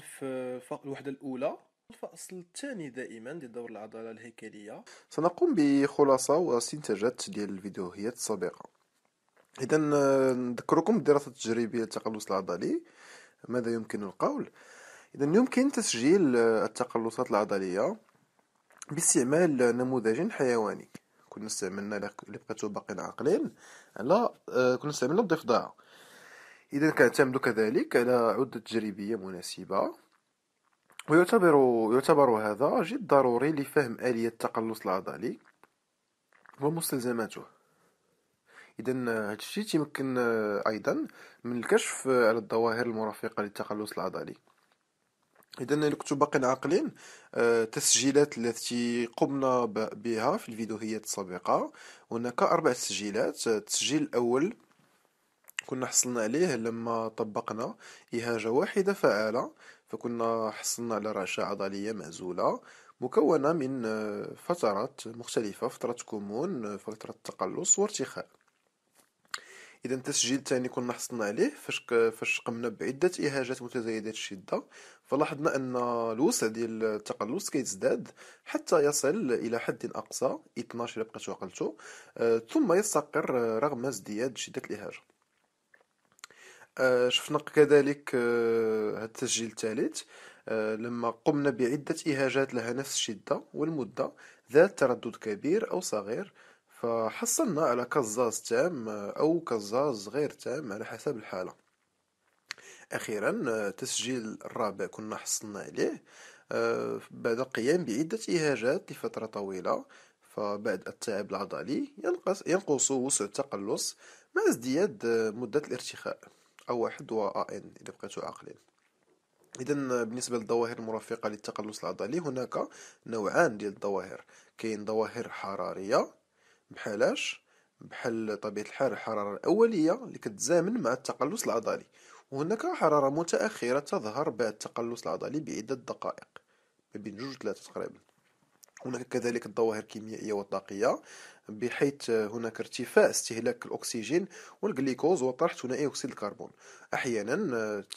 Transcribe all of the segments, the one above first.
في الوحدة الأولى الفصل الثاني دائما دور العضلة الهيكلية سنقوم بخلاصة واستنتاجات ديال الفيديوهات السابقة إذا نذكركم الدراسة التجريبية للتقلص العضلي ماذا يمكن القول؟ إذا يمكن تسجيل التقلصات العضلية باستعمال نموذج حيواني كنا استعملنا لبقاتو بقيتو عاقلين على آه، كنا استعملنا الضفدع إذا كنعتمد كذلك على عدة تجريبية مناسبة ويعتبر يعتبر هذا جد ضروري لفهم آلية التقلص العضلي ومستلزماته إذا الشيء تيمكن أيضا من الكشف على الظواهر المرافقة للتقلص العضلي إذا لكنتو باقين عاقلين التسجيلات آه، التي قمنا بها في الفيديوهات السابقة هناك أربع تسجيلات التسجيل الأول كنا حصلنا عليه لما طبقنا إهاجة واحدة فعالة فكنا حصلنا على رشاة عضلية معزولة مكونة من آه، فترات مختلفة فترة كمون آه، فترة تقلص وارتخاء اذا التسجيل الثاني كنا حصلنا عليه فاش فاش قمنا بعده اهاجات متزايده الشده فلاحظنا ان الوسع ديال التقلص كيتزداد حتى يصل الى حد اقصى 12 إلى بقيت عقلته ثم يستقر آه، رغم ازدياد شده الاهاجه آه، شفنا كذلك هذا آه، التسجيل الثالث آه، لما قمنا بعدة إهاجات لها نفس الشدة والمدة ذات تردد كبير أو صغير فحصلنا على كزاز تام أو كزاز غير تام على حسب الحالة أخيرا تسجيل الرابع كنا حصلنا عليه بعد القيام بعدة إهاجات لفترة طويلة فبعد التعب العضلي ينقص, ينقص وسع التقلص مع ازدياد مدة الارتخاء واحد و ان إذا بقيتو عاقلين إذا بالنسبة للظواهر المرافقة للتقلص العضلي هناك نوعان ديال الظواهر كاين ظواهر حرارية بحالاش بحال طبيعة الحال الحرارة الأولية اللي كتزامن مع التقلص العضلي وهناك حرارة متأخرة تظهر بعد التقلص العضلي بعدة دقائق ما بين جوج وثلاثة تقريبا هناك كذلك الظواهر الكيميائية والطاقية بحيث هناك ارتفاع استهلاك الأكسجين والجليكوز وطرح ثنائي أكسيد الكربون أحيانا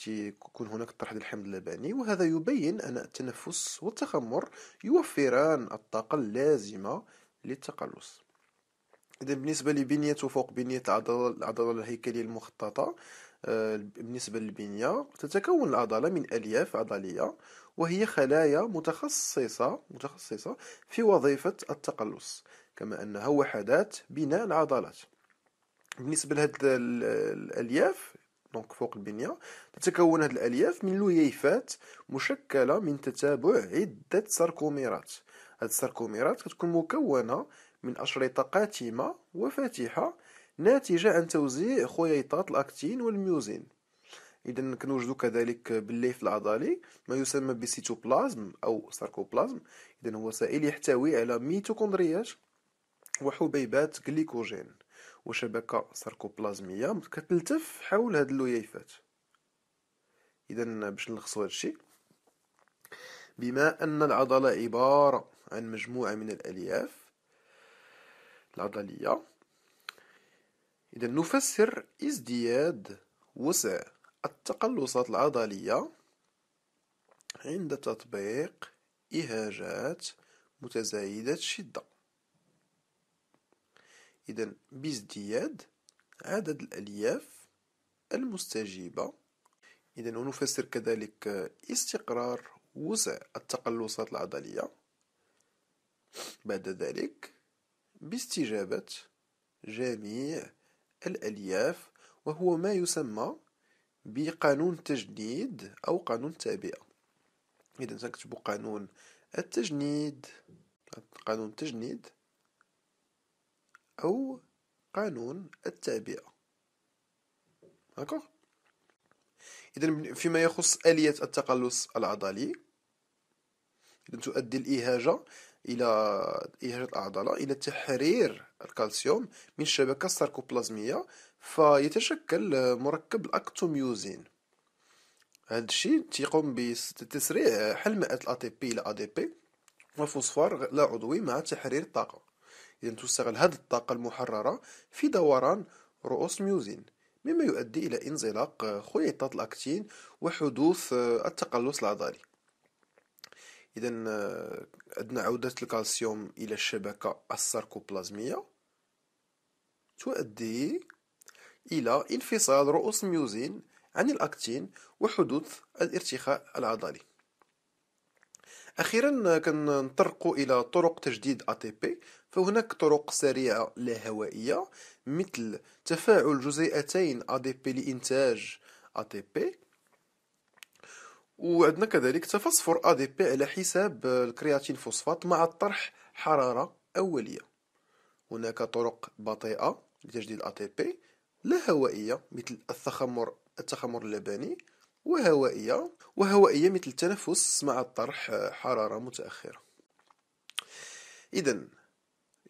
يكون هناك طرح الحمض اللبني وهذا يبين أن التنفس والتخمر يوفران الطاقة اللازمة للتقلص إذا بالنسبة لبنية وفوق بنية العضلة الهيكلية المخططة آه، بالنسبة للبنية تتكون العضلة من ألياف عضلية وهي خلايا متخصصة متخصصة في وظيفة التقلص كما أنها وحدات بناء العضلات بالنسبة لهذه الألياف دونك فوق البنية تتكون هذه الألياف من لويفات مشكلة من تتابع عدة ساركوميرات هذه الساركوميرات كتكون مكونة من أشرطة قاتمة وفاتحة ناتجة عن توزيع خيوطات الأكتين والميوزين إذا كنوجدو كذلك بالليف العضلي ما يسمى بسيتوبلازم أو ساركوبلازم إذا هو سائل يحتوي على ميتوكوندريات وحبيبات غليكوجين وشبكة ساركوبلازمية كتلتف حول هاد اللويفات إذا باش نلخصو هادشي بما أن العضلة عبارة عن مجموعة من الألياف العضلية إذا نفسر ازدياد وسع التقلصات العضلية عند تطبيق إهاجات متزايدة الشدة إذا بازدياد عدد الألياف المستجيبة إذا ونفسر كذلك استقرار وسع التقلصات العضلية بعد ذلك باستجابة جميع الألياف وهو ما يسمى بقانون تجنيد أو قانون التعبئة إذا سنكتب قانون التجنيد قانون التجنيد أو قانون التعبئة داكوغ إذا فيما يخص آلية التقلص العضلي إذا تؤدي الإهاجة الى اهراج العضله الى تحرير الكالسيوم من الشبكه الساركوبلازميه فيتشكل مركب الاكتوميوزين هذا الشيء تيقوم بتسريع حلمئه الا بي الى ا دي بي وفوسفور لا عضوي مع تحرير الطاقه اذا تستغل هذه الطاقه المحرره في دوران رؤوس ميوزين مما يؤدي الى انزلاق خيطات الاكتين وحدوث التقلص العضلي إذا آه، عندنا عودة الكالسيوم إلى الشبكة الساركوبلازمية تؤدي إلى انفصال رؤوس الميوزين عن الأكتين وحدوث الارتخاء العضلي أخيرا آه، كنطرق إلى طرق تجديد ATP فهناك طرق سريعة لا هوائية مثل تفاعل جزيئتين ADP لإنتاج ATP وعندنا كذلك تفسفر ADP على حساب الكرياتين فوسفات مع طرح حرارة أولية هناك طرق بطيئة لتجديد ATP لا هوائية مثل التخمر التخمر اللبني وهوائية وهوائية مثل التنفس مع الطرح حرارة متأخرة إذا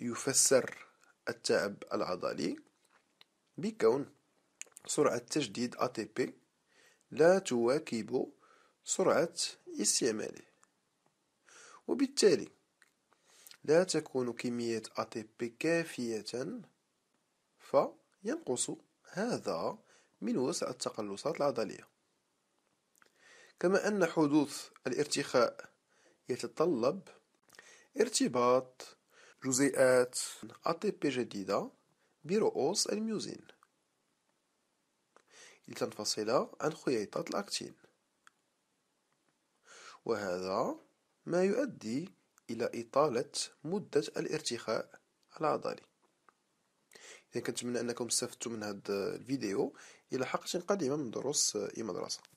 يفسر التعب العضلي بكون سرعة تجديد ATP لا تواكب سرعة استعماله وبالتالي لا تكون كمية ATP كافية فينقص هذا من وسع التقلصات العضلية كما أن حدوث الارتخاء يتطلب ارتباط جزيئات ATP جديدة برؤوس الميوزين لتنفصل عن خيطات الأكتين وهذا ما يؤدي إلى إطالة مدة الارتخاء العضلي إذا كنتمنى أنكم استفدتم من هذا الفيديو إلى حلقة قادمة من دروس المدرسة